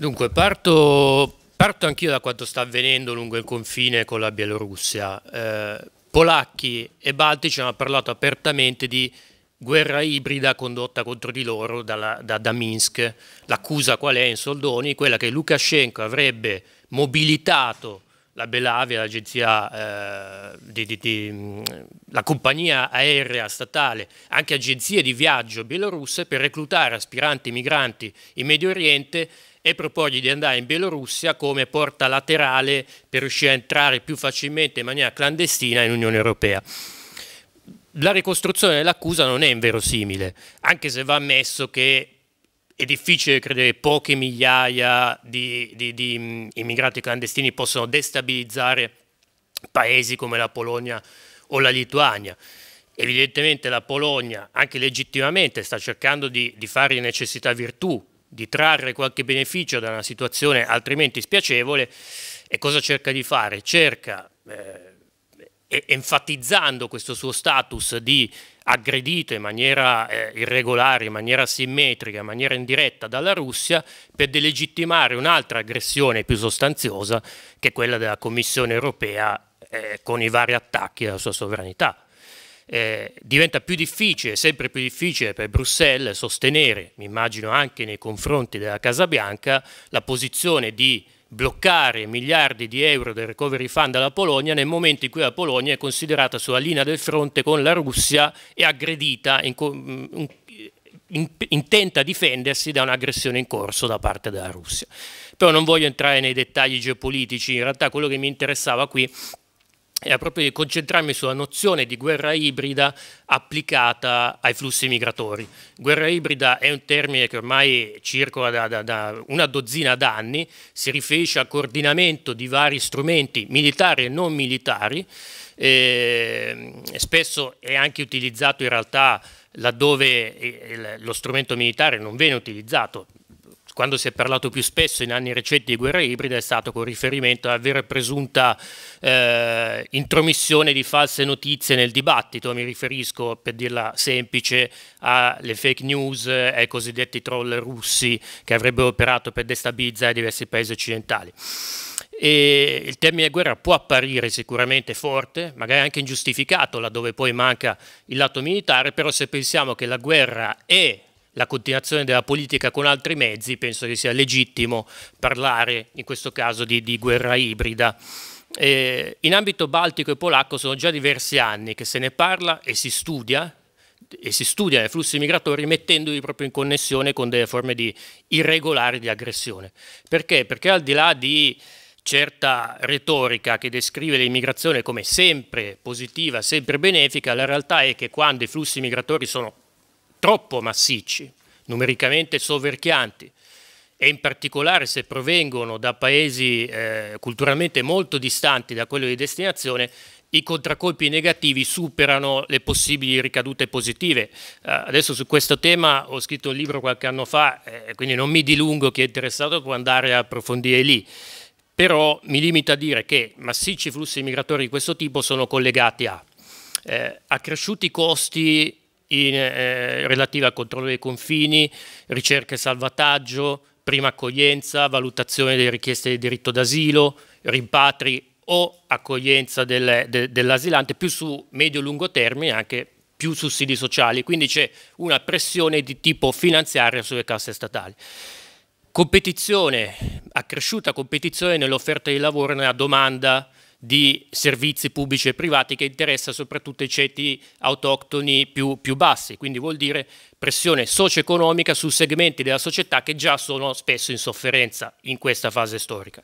Dunque, parto, parto anch'io da quanto sta avvenendo lungo il confine con la Bielorussia. Eh, polacchi e baltici hanno parlato apertamente di guerra ibrida condotta contro di loro dalla, da, da, Minsk. L'accusa qual è in soldoni? Quella che Lukashenko avrebbe mobilitato la Belavia, l'agenzia, eh, di, di, di, mm, la compagnia aerea statale, anche agenzie di viaggio bielorusse per reclutare aspiranti migranti in Medio Oriente e proporgli di andare in Bielorussia come porta laterale per riuscire a entrare più facilmente in maniera clandestina in Unione Europea. La ricostruzione dell'accusa non è inverosimile, anche se va ammesso che è difficile credere poche migliaia di, di, di mm, immigrati clandestini possano destabilizzare paesi come la Polonia o la Lituania. Evidentemente la Polonia, anche legittimamente, sta cercando di, di fare di necessità virtù di trarre qualche beneficio da una situazione altrimenti spiacevole e cosa cerca di fare? Cerca, eh, enfatizzando questo suo status di aggredito in maniera eh, irregolare, in maniera simmetrica, in maniera indiretta dalla Russia per delegittimare un'altra aggressione più sostanziosa che è quella della Commissione europea eh, con i vari attacchi alla sua sovranità eh, diventa più difficile, sempre più difficile per Bruxelles sostenere, mi immagino anche nei confronti della Casa Bianca, la posizione di bloccare miliardi di euro del recovery fund alla Polonia nel momento in cui la Polonia è considerata sulla linea del fronte con la Russia e aggredita, mm, intenta difendersi da un'aggressione in corso da parte della Russia. Però non voglio entrare nei dettagli geopolitici, in realtà quello che mi interessava qui era proprio di concentrarmi sulla nozione di guerra ibrida applicata ai flussi migratori. Guerra ibrida è un termine che ormai circola da, da, da una dozzina d'anni, si riferisce al coordinamento di vari strumenti militari e non militari, e eh, spesso è anche utilizzato in realtà laddove eh, lo strumento militare non viene utilizzato, quando si è parlato più spesso in anni recenti di guerra ibrida è stato con riferimento alla vera e presunta eh, intromissione di false notizie nel dibattito, mi riferisco per dirla semplice alle fake news eh, ai cosiddetti troll russi che avrebbero operato per destabilizzare diversi paesi occidentali. E il termine guerra può apparire sicuramente forte, magari anche ingiustificato laddove poi manca il lato militare, però se pensiamo che la guerra è la continuazione della politica con altri mezzi, penso che sia legittimo parlare in questo caso di, di guerra ibrida. Eh, in ambito baltico e polacco sono già diversi anni che se ne parla e si studia e si studia i flussi migratori mettendoli proprio in connessione con delle forme di irregolari di aggressione. Perché? Perché al di là di certa retorica che descrive l'immigrazione come sempre positiva, sempre benefica, la realtà è che quando i flussi migratori sono troppo massicci, numericamente soverchianti e in particolare se provengono da paesi eh, culturalmente molto distanti da quello di destinazione, i contraccolpi negativi superano le possibili ricadute positive. Eh, adesso su questo tema ho scritto un libro qualche anno fa, eh, quindi non mi dilungo, chi è interessato può andare a approfondire lì però mi limito a dire che massicci flussi migratori di questo tipo sono collegati a eh, accresciuti costi in, eh, relative al controllo dei confini, ricerca e salvataggio, prima accoglienza, valutazione delle richieste di diritto d'asilo, rimpatri o accoglienza del, de, dell'asilante, più su medio-lungo e termine anche più sussidi sociali, quindi c'è una pressione di tipo finanziario sulle casse statali. Competizione, accresciuta competizione nell'offerta di lavoro e nella domanda di servizi pubblici e privati che interessa soprattutto i ceti autoctoni più, più bassi, quindi vuol dire pressione socio-economica su segmenti della società che già sono spesso in sofferenza in questa fase storica.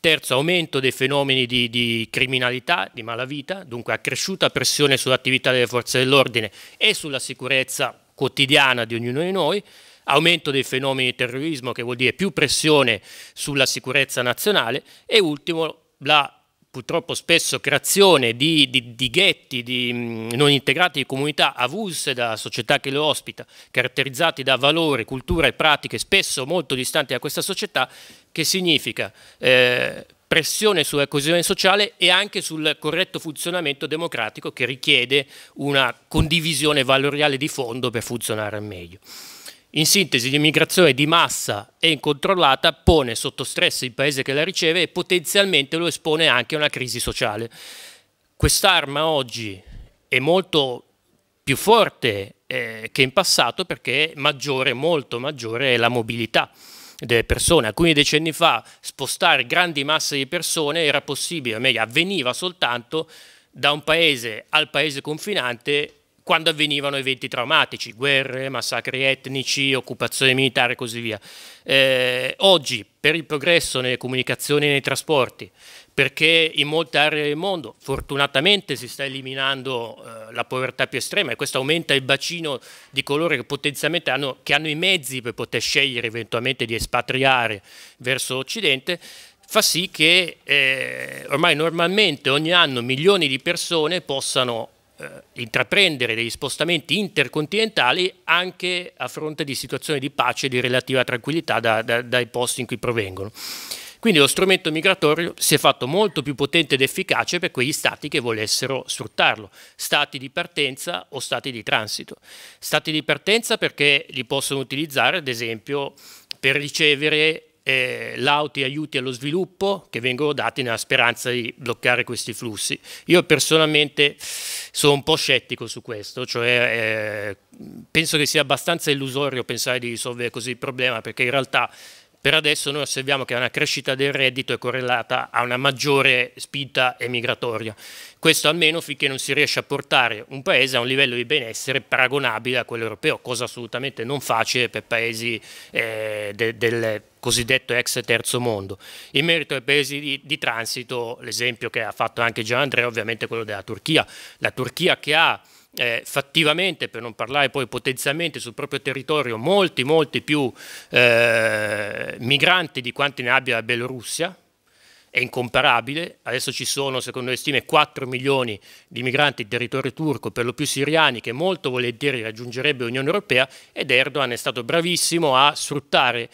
Terzo, aumento dei fenomeni di, di, criminalità, di malavita, dunque accresciuta pressione sull'attività delle forze dell'ordine e sulla sicurezza quotidiana di ognuno di noi, aumento dei fenomeni di terrorismo che vuol dire più pressione sulla sicurezza nazionale e ultimo la purtroppo spesso creazione di, di, di ghetti di, mm, non integrati di comunità avulse dalla società che le ospita, caratterizzati da valori, cultura e pratiche spesso molto distanti da questa società, che significa eh, pressione sulla coesione sociale e anche sul corretto funzionamento democratico che richiede una condivisione valoriale di fondo per funzionare al meglio. In sintesi, l'immigrazione di massa e incontrollata pone sotto stress il paese che la riceve e potenzialmente lo espone anche a una crisi sociale. Quest'arma oggi è molto più forte eh, che in passato perché maggiore, molto maggiore è la mobilità delle persone. Alcuni decenni fa spostare grandi masse di persone era possibile, o meglio avveniva soltanto da un paese al paese confinante quando avvenivano eventi traumatici, guerre, massacri etnici, occupazione militare e così via. Eh, oggi, per il progresso nelle comunicazioni e nei trasporti, perché in molte aree del mondo fortunatamente si sta eliminando eh, la povertà più estrema e questo aumenta il bacino di coloro che potenzialmente hanno, che hanno i mezzi per poter scegliere eventualmente di espatriare verso l'Occidente, fa sì che eh, ormai normalmente ogni anno milioni di persone possano eh, intraprendere degli spostamenti intercontinentali anche a fronte di situazioni di pace e di relativa tranquillità da, da, dai posti in cui provengono. Quindi lo strumento migratorio si è fatto molto più potente ed efficace per quegli stati che volessero sfruttarlo, stati di partenza o stati di transito. Stati di partenza perché li possono utilizzare, ad esempio, per ricevere eh, lauti aiuti allo sviluppo che vengono dati nella speranza di bloccare questi flussi. Io personalmente sono un po' scettico su questo, cioè eh, penso che sia abbastanza illusorio pensare di risolvere così il problema perché in realtà per adesso noi osserviamo che una crescita del reddito è correlata a una maggiore spinta emigratoria. Questo almeno finché non si riesce a portare un paese a un livello di benessere paragonabile a quello europeo, cosa assolutamente non facile per paesi eh, de del cosiddetto ex terzo mondo. In merito ai paesi di, di transito, l'esempio che ha fatto anche Gian Andrea è ovviamente quello della Turchia. La Turchia che ha eh, fattivamente, per non parlare poi potenzialmente sul proprio territorio, molti, molti più eh, migranti di quanti ne abbia la Bielorussia, è incomparabile, adesso ci sono secondo le stime 4 milioni di migranti in territorio turco, per lo più siriani, che molto volentieri raggiungerebbe l'Unione Europea ed Erdogan è stato bravissimo a sfruttare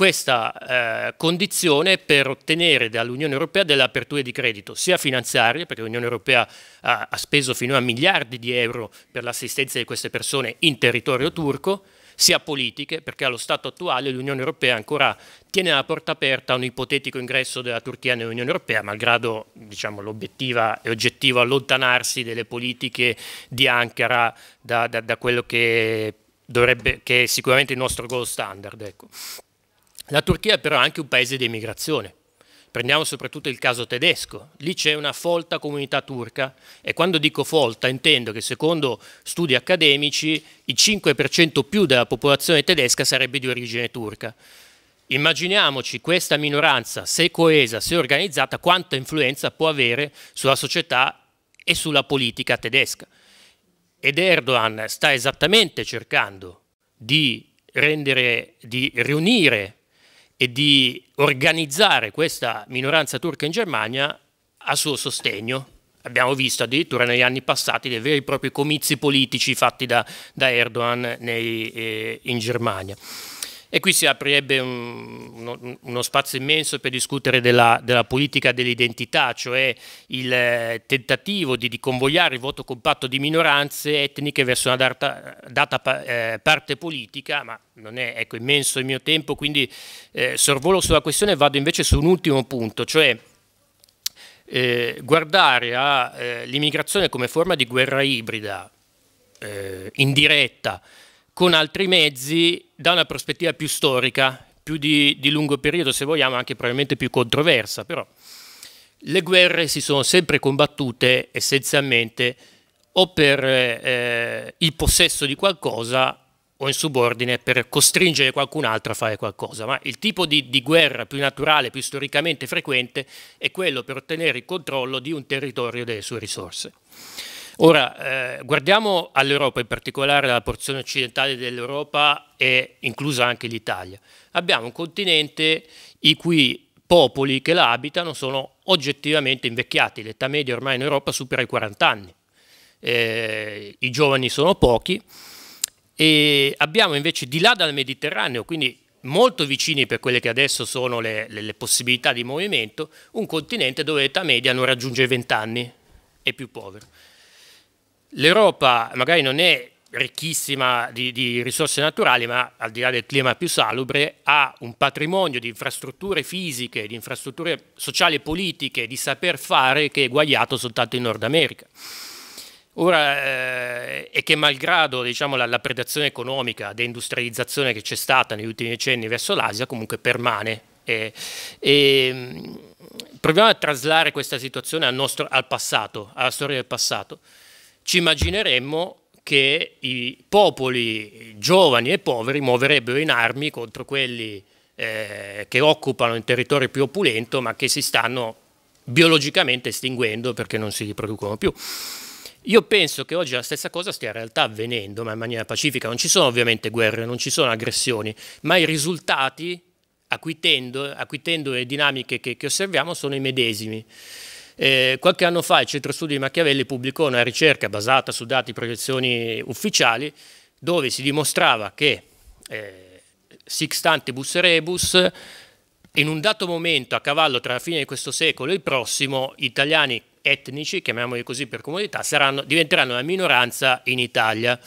questa eh, condizione per ottenere dall'Unione Europea delle aperture di credito, sia finanziarie, perché l'Unione Europea ha, ha speso a miliardi di euro per l'assistenza di queste persone in territorio turco, sia politiche, perché allo stato attuale l'Unione Europea ancora tiene la porta aperta a un ipotetico ingresso della Turchia nell'Unione Europea, malgrado diciamo, l'obiettiva e oggettivo allontanarsi delle politiche di Ankara da, da, da quello che, dovrebbe, che, è sicuramente il nostro goal standard. Ecco. La Turchia però è anche un paese di emigrazione. Prendiamo soprattutto il caso tedesco. Lì c'è una folta comunità turca e quando dico folta intendo che secondo studi accademici il 5% più della popolazione tedesca sarebbe di origine turca. Immaginiamoci questa minoranza, se coesa, se organizzata, quanta influenza può avere sulla società e sulla politica tedesca. Ed Erdogan sta esattamente cercando di, rendere, di riunire e di organizzare questa minoranza turca in Germania a suo sostegno. Abbiamo visto addirittura negli anni passati dei veri e propri comizi politici fatti da, da Erdogan nei, eh, in Germania. E qui si aprirebbe un, uno, uno, spazio immenso per discutere della, della politica dell'identità, cioè il eh, tentativo di, di, convogliare il voto compatto di minoranze etniche verso una data, data eh, parte politica, ma non è ecco, immenso il mio tempo, quindi eh, sorvolo sulla questione e vado invece su un ultimo punto, cioè eh, guardare all'immigrazione eh, come forma di guerra ibrida, eh, indiretta, con altri mezzi da una prospettiva più storica, più di, di lungo periodo se vogliamo, anche probabilmente più controversa, però le guerre si sono sempre combattute essenzialmente o per eh, il possesso di qualcosa o in subordine per costringere qualcun altro a fare qualcosa, ma il tipo di, di, guerra più naturale, più storicamente frequente, è quello per ottenere il controllo di un territorio e delle sue risorse. Ora, eh, guardiamo all'Europa, in particolare alla porzione occidentale dell'Europa e inclusa anche l'Italia. Abbiamo un continente i cui popoli che la abitano sono oggettivamente invecchiati, l'età media ormai in Europa supera i 40 anni, eh, i giovani sono pochi e abbiamo invece di là dal Mediterraneo, quindi molto vicini per quelle che adesso sono le, le, le possibilità di movimento, un continente dove l'età media non raggiunge i 20 anni, è più povero. L'Europa magari non è ricchissima di, di, risorse naturali, ma al di là del clima più salubre, ha un patrimonio di infrastrutture fisiche, di infrastrutture sociali e politiche, di saper fare che è guagliato soltanto in Nord America. Ora, eh, e che malgrado diciamo, la, la, predazione economica, deindustrializzazione che c'è stata negli ultimi decenni verso l'Asia, comunque permane. E, e, mm, proviamo a traslare questa situazione al, nostro, al passato, alla storia del passato ci immagineremmo che i popoli giovani e poveri muoverebbero in armi contro quelli eh, che occupano il territorio più opulento ma che si stanno biologicamente estinguendo perché non si riproducono più. Io penso che oggi la stessa cosa stia in realtà avvenendo, ma in maniera pacifica. Non ci sono ovviamente guerre, non ci sono aggressioni, ma i risultati, acquitendo, acquitendo le dinamiche che, che osserviamo, sono i medesimi. Eh, qualche anno fa il Centro Studi di Machiavelli pubblicò una ricerca basata su dati e proiezioni ufficiali dove si dimostrava che eh, sixtantibus rebus in un dato momento a cavallo tra la fine di questo secolo e il prossimo gli italiani etnici, chiamiamoli così per comodità, saranno, diventeranno una minoranza in Italia.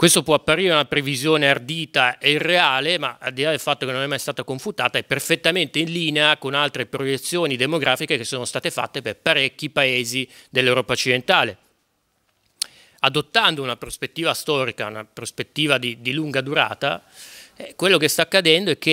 Questo può apparire una previsione ardita e irreale, ma al di là del fatto che non è mai stata confutata, è perfettamente in linea con altre proiezioni demografiche che sono state fatte per parecchi paesi dell'Europa occidentale. Adottando una prospettiva storica, una prospettiva di, di lunga durata, eh, quello che sta accadendo è che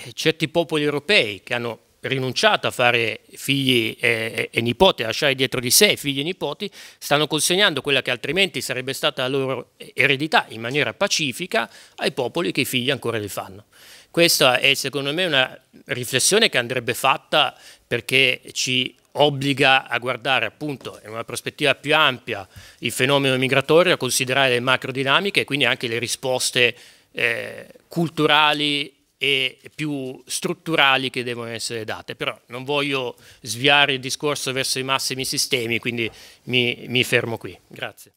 eh, certi popoli europei che hanno rinunciato a fare figli e, e, nipoti, a lasciare dietro di sé figli e nipoti, stanno consegnando quella che altrimenti sarebbe stata la loro eredità in maniera pacifica ai popoli che i figli ancora li fanno. Questa è secondo me una riflessione che andrebbe fatta perché ci obbliga a guardare appunto in una prospettiva più ampia il fenomeno migratorio, a considerare le macrodinamiche e quindi anche le risposte eh, culturali e più strutturali che devono essere date, però non voglio sviare il discorso verso i massimi sistemi, quindi mi, mi fermo qui. Grazie.